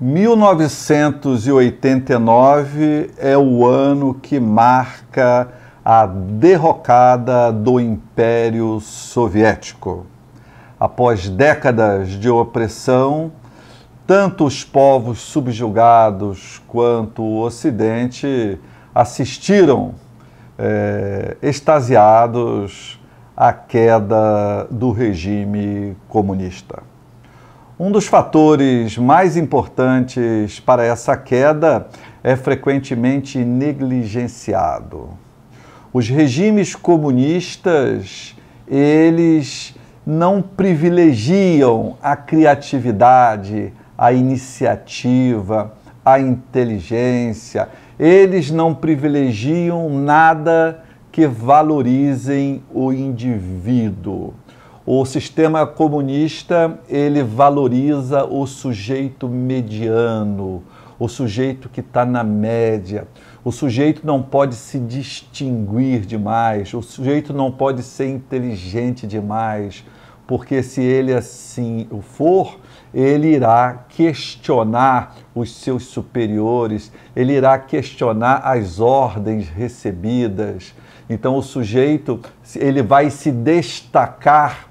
1989 é o ano que marca a derrocada do Império Soviético. Após décadas de opressão, tanto os povos subjugados quanto o Ocidente assistiram é, extasiados à queda do regime comunista. Um dos fatores mais importantes para essa queda é frequentemente negligenciado. Os regimes comunistas, eles não privilegiam a criatividade, a iniciativa, a inteligência. Eles não privilegiam nada que valorizem o indivíduo. O sistema comunista ele valoriza o sujeito mediano, o sujeito que está na média. O sujeito não pode se distinguir demais, o sujeito não pode ser inteligente demais, porque se ele assim o for, ele irá questionar os seus superiores, ele irá questionar as ordens recebidas. Então o sujeito ele vai se destacar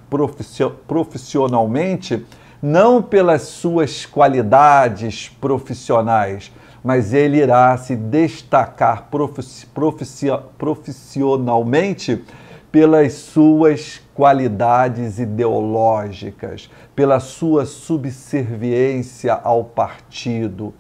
profissionalmente não pelas suas qualidades profissionais, mas ele irá se destacar profissionalmente pelas suas qualidades ideológicas, pela sua subserviência ao partido.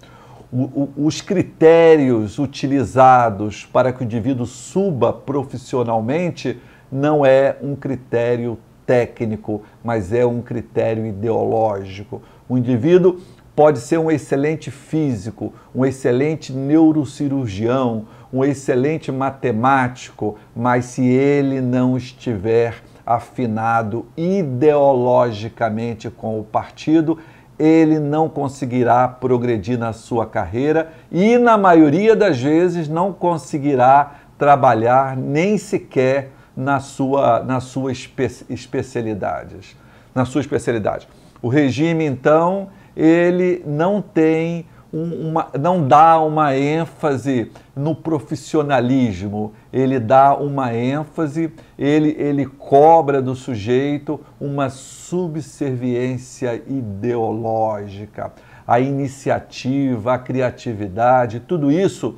os critérios utilizados para que o indivíduo suba profissionalmente não é um critério técnico, mas é um critério ideológico. O indivíduo pode ser um excelente físico, um excelente neurocirurgião, um excelente matemático, mas se ele não estiver afinado ideologicamente com o partido, ele não conseguirá progredir na sua carreira e, na maioria das vezes, não conseguirá trabalhar nem sequer na sua, na sua espe especialidades, na sua especialidade. O regime, então, ele não tem uma, não dá uma ênfase no profissionalismo, ele dá uma ênfase, ele, ele cobra do sujeito uma subserviência ideológica. A iniciativa, a criatividade, tudo isso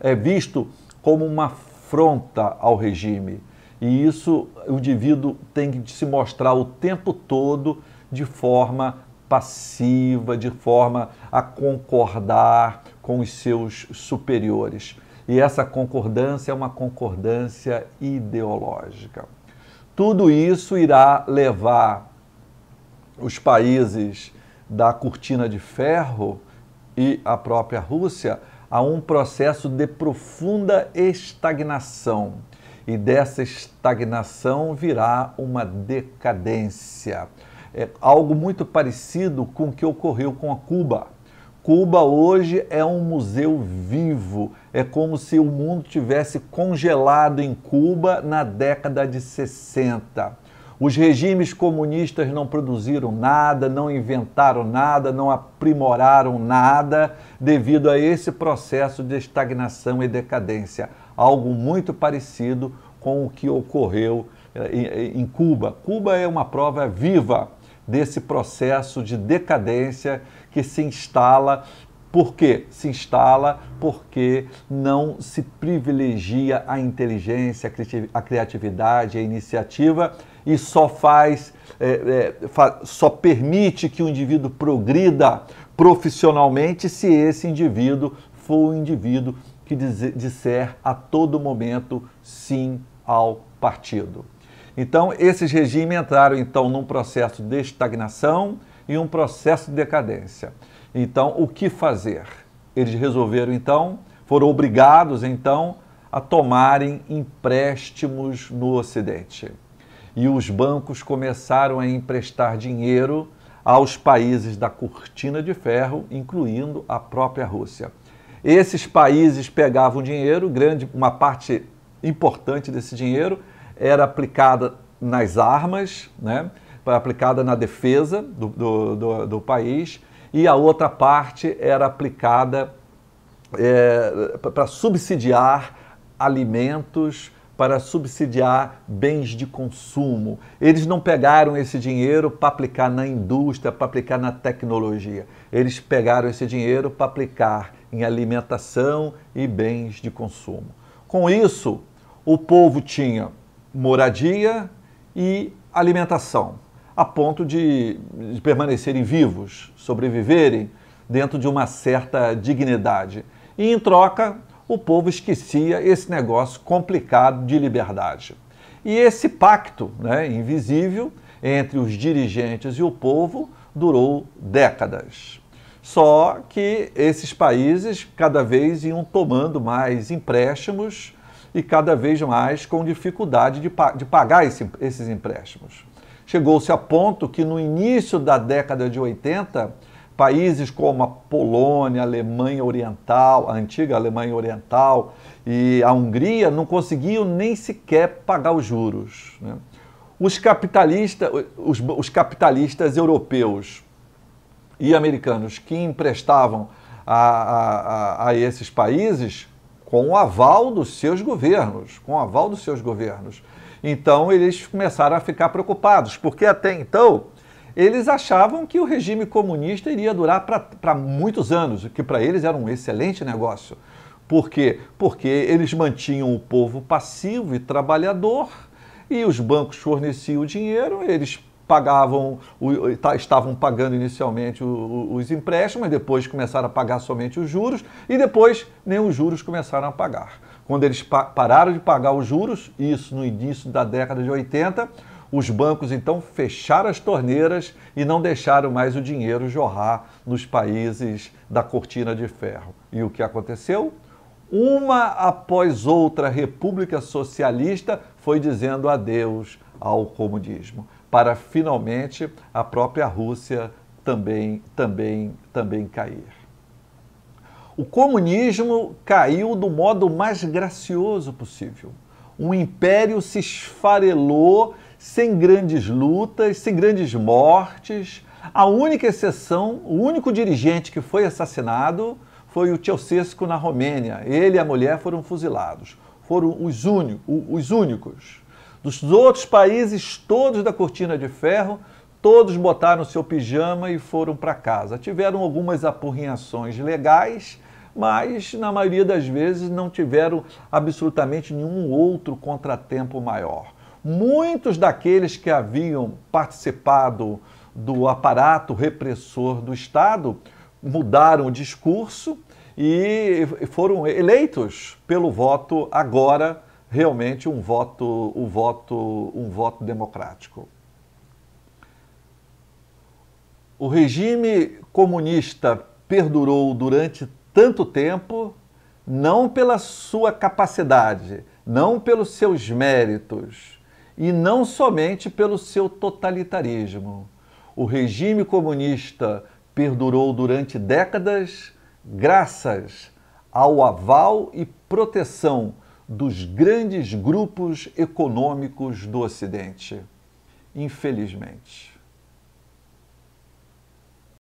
é visto como uma afronta ao regime. E isso o indivíduo tem que se mostrar o tempo todo de forma passiva, de forma a concordar com os seus superiores. E essa concordância é uma concordância ideológica. Tudo isso irá levar os países da cortina de ferro e a própria Rússia a um processo de profunda estagnação e dessa estagnação virá uma decadência. É algo muito parecido com o que ocorreu com a Cuba. Cuba hoje é um museu vivo. É como se o mundo tivesse congelado em Cuba na década de 60. Os regimes comunistas não produziram nada, não inventaram nada, não aprimoraram nada devido a esse processo de estagnação e decadência. Algo muito parecido com o que ocorreu eh, eh, em Cuba. Cuba é uma prova viva desse processo de decadência que se instala. Por quê? Se instala porque não se privilegia a inteligência, a criatividade, a iniciativa e só faz, é, é, fa só permite que o indivíduo progrida profissionalmente se esse indivíduo for o indivíduo que disser a todo momento sim ao partido. Então, esses regimes entraram então num processo de estagnação e um processo de decadência. Então, o que fazer? Eles resolveram então, foram obrigados então a tomarem empréstimos no Ocidente e os bancos começaram a emprestar dinheiro aos países da cortina de ferro, incluindo a própria Rússia. Esses países pegavam dinheiro, grande, uma parte importante desse dinheiro era aplicada nas armas, né? aplicada na defesa do, do, do, do país, e a outra parte era aplicada é, eh, para subsidiar alimentos, para subsidiar bens de consumo. Eles não pegaram esse dinheiro para aplicar na indústria, para aplicar na tecnologia. Eles pegaram esse dinheiro para aplicar em alimentação e bens de consumo. Com isso, o povo tinha moradia e alimentação, a ponto de, permanecerem vivos, sobreviverem dentro de uma certa dignidade. E em troca, o povo esquecia esse negócio complicado de liberdade. E esse pacto né, invisível entre os dirigentes e o povo durou décadas. Só que esses países cada vez iam tomando mais empréstimos e cada vez mais com dificuldade de, de pagar esse, esses empréstimos. Chegou-se a ponto que no início da década de 80 Países como a Polônia, a Alemanha Oriental, a antiga Alemanha Oriental e a Hungria não conseguiam nem sequer pagar os juros. Né? Os, capitalista, os, os capitalistas europeus e americanos que emprestavam a, a, a, esses países com o aval dos seus governos, com o aval dos seus governos. Então eles começaram a ficar preocupados, porque até então eles achavam que o regime comunista iria durar para muitos anos, o que para eles era um excelente negócio. Por quê? Porque eles mantinham o povo passivo e trabalhador e os bancos forneciam o dinheiro, eles pagavam, estavam pagando inicialmente os empréstimos, depois começaram a pagar somente os juros e depois nem os juros começaram a pagar. Quando eles pararam de pagar os juros, isso no início da década de 80, os bancos então fecharam as torneiras e não deixaram mais o dinheiro jorrar nos países da cortina de ferro. E o que aconteceu? Uma após outra república socialista foi dizendo adeus ao comunismo, para finalmente a própria Rússia também, também, também cair. O comunismo caiu do modo mais gracioso possível. Um império se esfarelou sem grandes lutas, sem grandes mortes. A única exceção, o único dirigente que foi assassinado foi o Ceausescu na Romênia. Ele e a mulher foram fuzilados. Foram os, os únicos. Dos outros países, todos da cortina de ferro, todos botaram seu pijama e foram para casa. Tiveram algumas apurrinhações legais, mas na maioria das vezes não tiveram absolutamente nenhum outro contratempo maior muitos daqueles que haviam participado do aparato repressor do Estado mudaram o discurso e foram eleitos pelo voto agora realmente um voto um voto um voto democrático. O regime comunista perdurou durante tanto tempo não pela sua capacidade, não pelos seus méritos, e não somente pelo seu totalitarismo. O regime comunista perdurou durante décadas graças ao aval e proteção dos grandes grupos econômicos do Ocidente. Infelizmente.